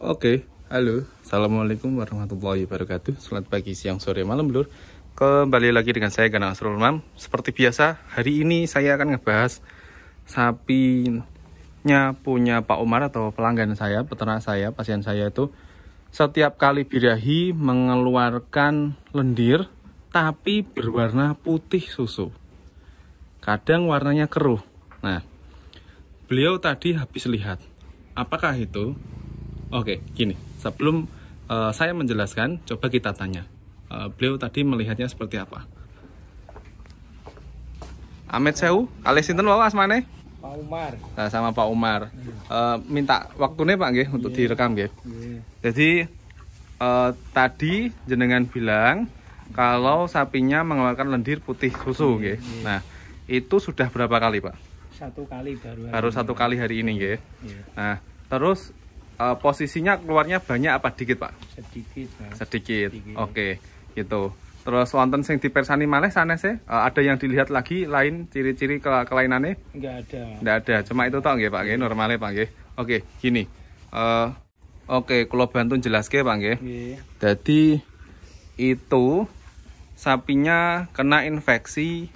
Oke, halo. Assalamualaikum warahmatullahi wabarakatuh. Selamat pagi, siang, sore, malam, lur. Kembali lagi dengan saya Ganang Asrul Mam. Seperti biasa, hari ini saya akan ngebahas sapinya punya Pak Umar atau pelanggan saya, peternak saya, pasien saya itu setiap kali birahi mengeluarkan lendir tapi berwarna putih susu. Kadang warnanya keruh. Nah, beliau tadi habis lihat apakah itu Oke, gini. Sebelum uh, saya menjelaskan, coba kita tanya. Uh, beliau tadi melihatnya seperti apa? Amit Sewu, kali sinten wau asmane? Pak Umar. Nah, sama Pak Umar. Uh, minta waktunya Pak nggih untuk yeah. direkam Yeah. Iya. Jadi uh, tadi jenengan bilang kalau sapinya mengeluarkan lendir putih susu yeah, Yeah. Nah, itu sudah berapa kali, Pak? Satu kali baru. Hari baru satu ini. kali hari ini Yeah. Iya. Nah, terus uh, posisinya keluarnya banyak apa dikit pak? Sedikit. Mas. Sedikit. Sedikit. Oke, okay. gitu. Terus wonten sing dipersani malah sana sih? Uh, ada yang dilihat lagi lain ciri-ciri ke kelainannya? Enggak ada. Enggak ada. Cuma itu tau nggih Pak nggih normale Pak nggih. Oke, okay, gini. Uh, Oke, okay, kalau bantu jelaske Pak nggih. Jadi itu sapinya kena infeksi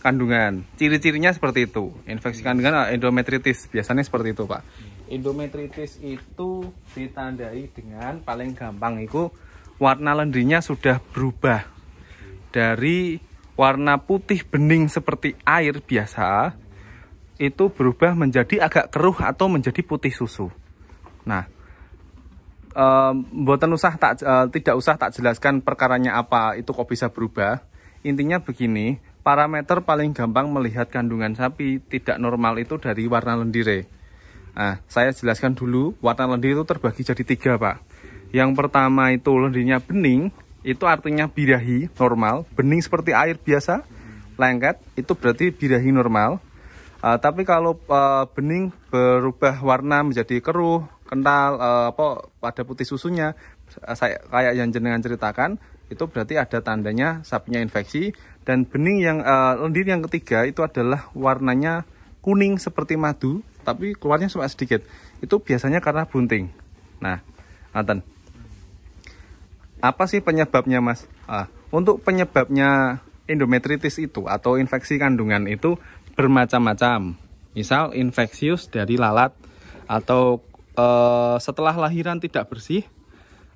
kandungan. Ciri-cirinya seperti itu. Infeksi iya. kandungan endometritis biasanya seperti itu, Pak. Iya. Endometritis itu ditandai dengan paling gampang itu warna lendirnya sudah berubah dari warna putih bening seperti air biasa itu berubah menjadi agak keruh atau menjadi putih susu. Nah, buatan usah tak uh, tidak usah tak jelaskan perkaranya apa itu kok bisa berubah. Intinya begini, parameter paling gampang melihat kandungan sapi tidak normal itu dari warna lendirnya. Nah, saya jelaskan dulu warna lendir itu terbagi jadi tiga, Pak. Yang pertama itu lendirnya bening, itu artinya birahi normal. Bening seperti air biasa, lengket, itu berarti birahi normal. Uh, tapi kalau uh, bening berubah warna menjadi keruh, kental, uh, apa pada putih susunya, saya kayak yang jenengan ceritakan, itu berarti ada tandanya sapinya infeksi. Dan bening yang uh, lendir yang ketiga itu adalah warnanya kuning seperti madu, tapi keluarnya cuma sedikit. Itu biasanya karena bunting. Nah, Anten. Apa sih penyebabnya, Mas? Ah, untuk penyebabnya endometritis itu atau infeksi kandungan itu bermacam-macam. Misal infeksius dari lalat atau eh, setelah lahiran tidak bersih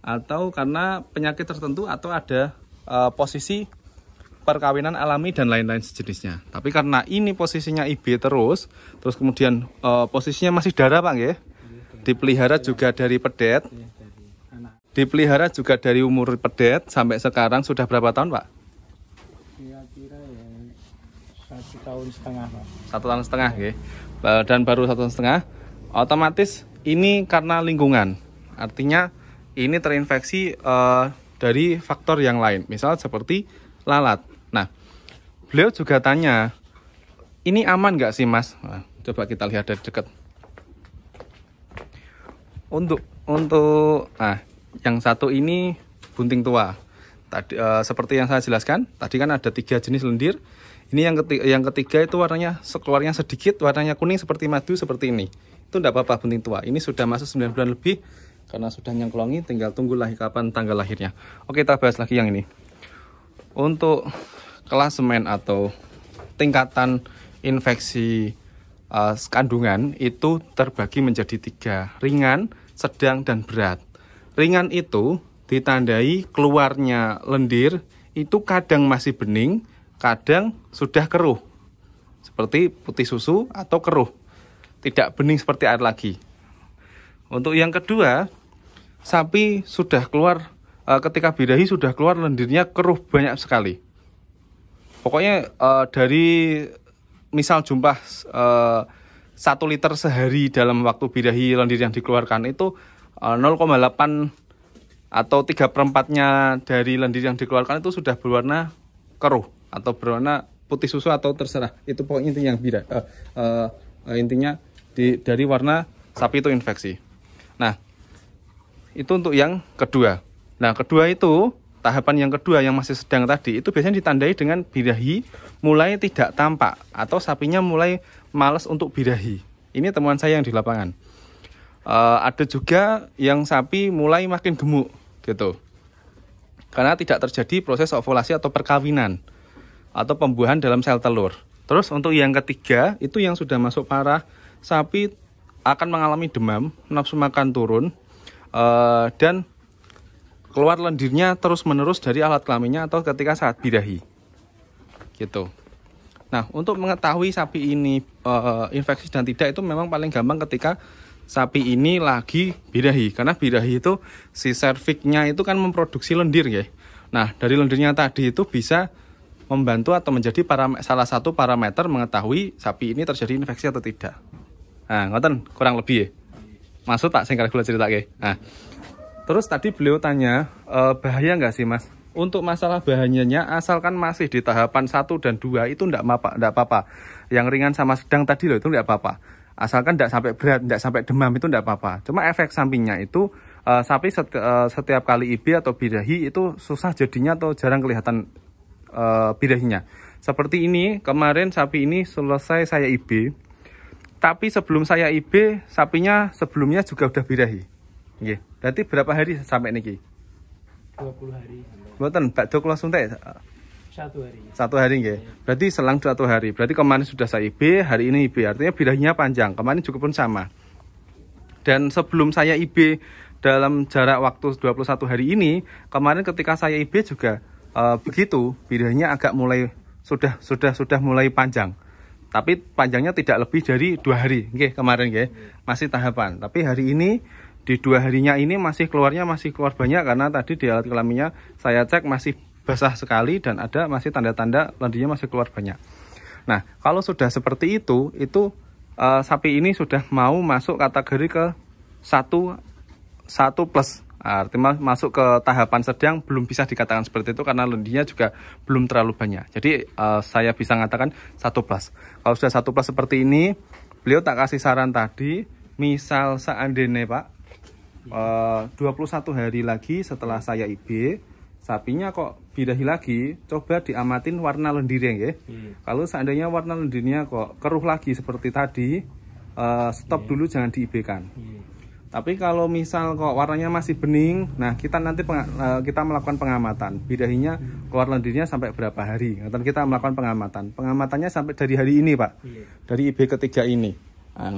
atau karena penyakit tertentu atau ada eh, posisi perkawinan alami dan lain-lain sejenisnya. Tapi karena ini posisinya IB terus, terus kemudian uh, posisinya masih darah Pak ya. Dipelihara juga dari pedet. Dipelihara juga dari umur pedet sampai sekarang sudah berapa tahun Pak? Kira-kira ya, satu tahun setengah Pak. Satu tahun setengah okay. Eh, dan baru satu tahun setengah, otomatis ini karena lingkungan. Artinya ini terinfeksi uh, dari faktor yang lain, misal seperti lalat. Nah, beliau juga tanya, ini aman nggak sih mas? Nah, coba kita lihat dari dekat. Untuk untuk nah yang satu ini bunting tua. Tadi eh, seperti yang saya jelaskan, tadi kan ada tiga jenis lendir. Ini yang ketiga, yang ketiga itu warnanya sekeluarnya sedikit, warnanya kuning seperti madu seperti ini. Itu tidak apa-apa bunting tua. Ini sudah masuk 9 bulan lebih karena sudah nyengklongi tinggal tunggu lahir kapan tanggal lahirnya. Oke, kita bahas lagi yang ini. Untuk klasemen atau tingkatan infeksi uh, kandungan itu terbagi menjadi tiga, ringan, sedang, dan berat. Ringan itu ditandai keluarnya lendir itu kadang masih bening, kadang sudah keruh. Seperti putih susu atau keruh. Tidak bening seperti air lagi. Untuk yang kedua, sapi sudah keluar eh, ketika birahi sudah keluar lendirnya keruh banyak sekali pokoknya uh, dari misal jumlah uh, eh, 1 liter sehari dalam waktu birahi lendir yang dikeluarkan itu uh, eh, 0,8 atau 3 perempatnya dari lendir yang dikeluarkan itu sudah berwarna keruh atau berwarna putih susu atau terserah itu pokoknya intinya yang birah uh, uh, intinya di, dari warna sapi itu infeksi nah itu untuk yang kedua nah kedua itu tahapan yang kedua yang masih sedang tadi itu biasanya ditandai dengan birahi mulai tidak tampak atau sapinya mulai males untuk birahi. Ini temuan saya yang di lapangan. E, ada juga yang sapi mulai makin gemuk gitu. Karena tidak terjadi proses ovulasi atau perkawinan atau pembuahan dalam sel telur. Terus untuk yang ketiga itu yang sudah masuk parah sapi akan mengalami demam, nafsu makan turun, e, dan keluar lendirnya terus-menerus dari alat kelaminnya atau ketika saat birahi. Gitu. Nah, untuk mengetahui sapi ini e, infeksi dan tidak itu memang paling gampang ketika sapi ini lagi birahi. Karena birahi itu si serviknya itu kan memproduksi lendir ya. Nah, dari lendirnya tadi itu bisa membantu atau menjadi para, salah satu parameter mengetahui sapi ini terjadi infeksi atau tidak. Nah, ngoten kurang lebih ya. Maksud tak singkat karo cerita ya Nah, Terus tadi beliau tanya, e, bahaya nggak sih mas? Untuk masalah bahannya asalkan masih di tahapan 1 dan 2 itu nggak apa-apa. Yang ringan sama sedang tadi loh itu nggak apa-apa. Asalkan nggak sampai berat, nggak sampai demam itu nggak apa-apa. Cuma efek sampingnya itu uh, sapi set, uh, setiap kali IB atau birahi itu susah jadinya atau jarang kelihatan uh, e, birahinya. Seperti ini, kemarin sapi ini selesai saya IB. Tapi sebelum saya IB, sapinya sebelumnya juga udah birahi. Yeah. Berarti berapa hari sampai niki? 20 hari. Mboten Dok langsung teh? satu hari. Satu hari nggih. Iya. Berarti selang satu hari. Berarti kemarin sudah saya IB, hari ini IB. Artinya bidahnya panjang. Kemarin juga pun sama. Dan sebelum saya IB dalam jarak waktu 21 hari ini, kemarin ketika saya IB juga uh, begitu, bidahnya agak mulai sudah sudah sudah mulai panjang. Tapi panjangnya tidak lebih dari dua hari, nggih kemarin nggih. Iya. Masih tahapan. Tapi hari ini di dua harinya ini masih keluarnya masih keluar banyak karena tadi di alat kelaminnya saya cek masih basah sekali dan ada masih tanda-tanda lendirnya masih keluar banyak. Nah, kalau sudah seperti itu, itu e, sapi ini sudah mau masuk kategori ke satu satu plus ah, artinya masuk ke tahapan sedang belum bisa dikatakan seperti itu karena lendirnya juga belum terlalu banyak jadi e, saya bisa mengatakan satu plus kalau sudah satu plus seperti ini beliau tak kasih saran tadi misal seandainya pak 21 iya. eh, hari lagi setelah saya IB sapinya kok birahi lagi coba diamatin warna lendirnya ya kalau seandainya warna lendirnya kok keruh lagi seperti tadi eh, stop iya. dulu jangan diibekan kan iya. tapi kalau misal kok warnanya masih bening nah kita nanti eh, kita melakukan pengamatan birahinya hmm. keluar lendirnya sampai berapa hari dan kita melakukan pengamatan pengamatannya sampai dari hari ini pak dari IB ketiga ini ah,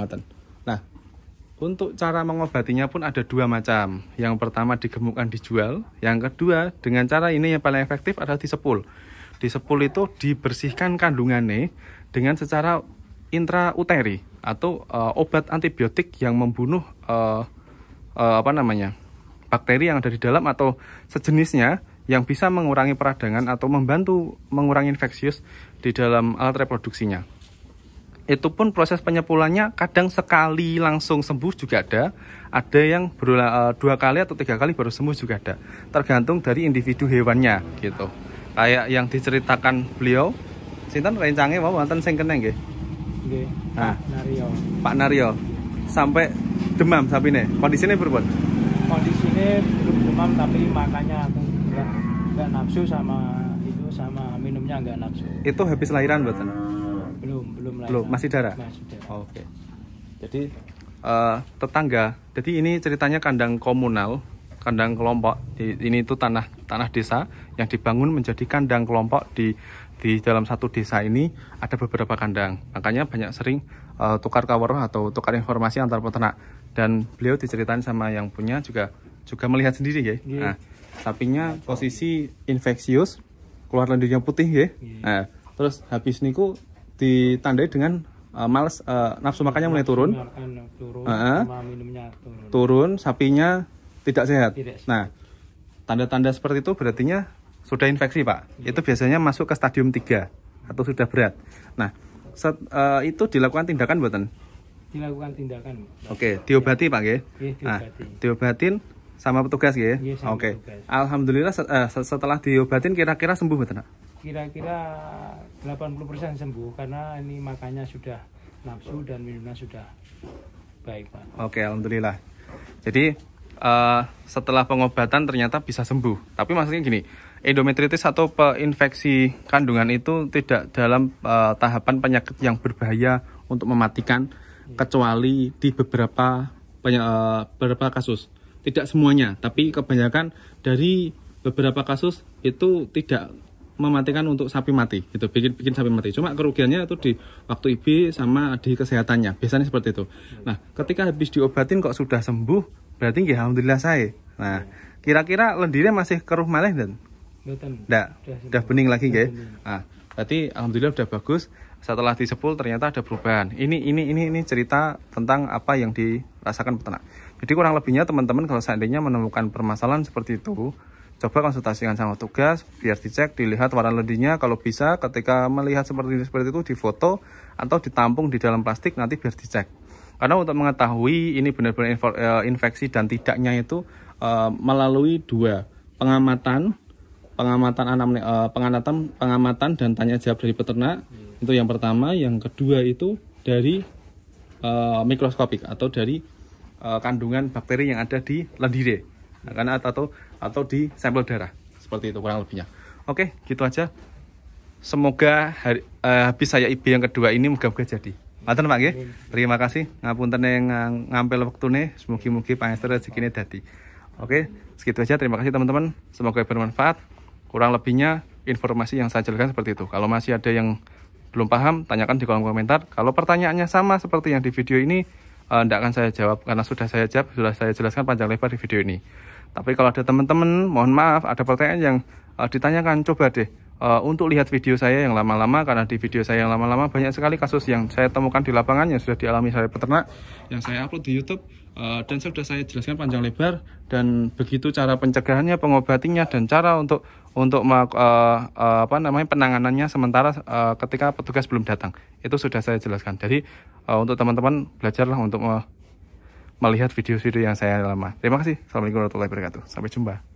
untuk cara mengobatinya pun ada dua macam. Yang pertama digemukkan dijual, yang kedua dengan cara ini yang paling efektif adalah disepul. Disepul itu dibersihkan kandungannya dengan secara intrauteri atau uh, obat antibiotik yang membunuh uh, uh, apa namanya bakteri yang ada di dalam atau sejenisnya yang bisa mengurangi peradangan atau membantu mengurangi infeksius di dalam alat reproduksinya itu pun proses penyepulannya kadang sekali langsung sembuh juga ada, ada yang berulang uh, dua kali atau tiga kali baru sembuh juga ada, tergantung dari individu hewannya gitu. Kayak yang diceritakan beliau, Sintan rencangnya mau wonten sing keneng nggih. Nah, Nario. Pak Nario. Sampai demam sapine. kondisinya berbuat? Kondisinya belum demam tapi makannya enggak nafsu sama itu sama minumnya enggak nafsu. Itu habis lahiran buatan? belum masih darah oh, oke okay. jadi uh, tetangga jadi ini ceritanya kandang komunal kandang kelompok ini itu tanah tanah desa yang dibangun menjadi kandang kelompok di di dalam satu desa ini ada beberapa kandang makanya banyak sering uh, tukar kawar atau tukar informasi antar peternak dan beliau diceritain sama yang punya juga juga melihat sendiri ya yeah. nah, sapinya posisi infeksius keluar lendirnya putih ya iya. nah, terus habis niku ditandai dengan uh, males uh, nafsu makannya mulai turun, turun, uh, minumnya turun. turun, sapinya tidak sehat. Tidak sehat. Nah, tanda-tanda seperti itu berartinya sudah infeksi, Pak. Iya. Itu biasanya masuk ke stadium 3 atau sudah berat. Nah, set, uh, itu dilakukan tindakan buatan? Dilakukan tindakan. Oke, okay, diobati, ya. Pak, nggih. Iya, nah, diobati. Nah, diobatin sama petugas nggih. Iya, Oke. Alhamdulillah set, uh, setelah diobatin kira-kira sembuh mboten, kira-kira 80% sembuh karena ini makannya sudah nafsu dan minumnya sudah baik pak. Oke alhamdulillah. Jadi uh, setelah pengobatan ternyata bisa sembuh. Tapi maksudnya gini, endometritis atau infeksi kandungan itu tidak dalam uh, tahapan penyakit yang berbahaya untuk mematikan ya. kecuali di beberapa uh, beberapa kasus. Tidak semuanya, tapi kebanyakan dari beberapa kasus itu tidak mematikan untuk sapi mati gitu bikin bikin sapi mati cuma kerugiannya itu di waktu IB sama di kesehatannya biasanya seperti itu nah ketika habis diobatin kok sudah sembuh berarti ya alhamdulillah saya nah kira-kira lendirnya masih keruh malah dan tidak sudah bening lagi guys nah berarti alhamdulillah sudah bagus setelah disepul ternyata ada perubahan ini ini ini ini cerita tentang apa yang dirasakan peternak jadi kurang lebihnya teman-teman kalau seandainya menemukan permasalahan seperti itu Coba konsultasikan sama tugas, biar dicek, dilihat warna ledinya Kalau bisa, ketika melihat seperti ini, seperti itu, difoto atau ditampung di dalam plastik, nanti biar dicek. Karena untuk mengetahui ini benar-benar eh, infeksi dan tidaknya itu uh, melalui dua pengamatan, pengamatan anam, uh, eh, pengamatan, pengamatan dan tanya jawab dari peternak. Hmm. Itu yang pertama, yang kedua itu dari uh, mikroskopik atau dari uh, kandungan bakteri yang ada di lendire. Nah, karena atau atau di sampel darah. Seperti itu kurang lebihnya. Oke, gitu aja. Semoga hari, uh, habis saya IB yang kedua ini moga-moga jadi. Maten Pak Terima kasih ngapunten yang eh, ngampil wektune, semoga mugi pangestu rezekine dadi. Oke, segitu aja. Terima kasih teman-teman. Semoga bermanfaat. Kurang lebihnya informasi yang saya jelaskan seperti itu. Kalau masih ada yang belum paham, tanyakan di kolom komentar. Kalau pertanyaannya sama seperti yang di video ini, tidak eh, akan saya jawab karena sudah saya jawab, sudah saya jelaskan panjang lebar di video ini. Tapi kalau ada teman-teman, mohon maaf, ada pertanyaan yang uh, ditanyakan, coba deh uh, untuk lihat video saya yang lama-lama, karena di video saya yang lama-lama banyak sekali kasus yang saya temukan di lapangan yang sudah dialami saya peternak, yang saya upload di YouTube, uh, dan sudah saya jelaskan panjang lebar, dan begitu cara pencegahannya, pengobatinya, dan cara untuk untuk uh, uh, apa namanya penanganannya sementara uh, ketika petugas belum datang itu sudah saya jelaskan jadi uh, untuk teman-teman belajarlah untuk uh, melihat video-video yang saya lama. Terima kasih. Assalamualaikum warahmatullahi wabarakatuh. Sampai jumpa.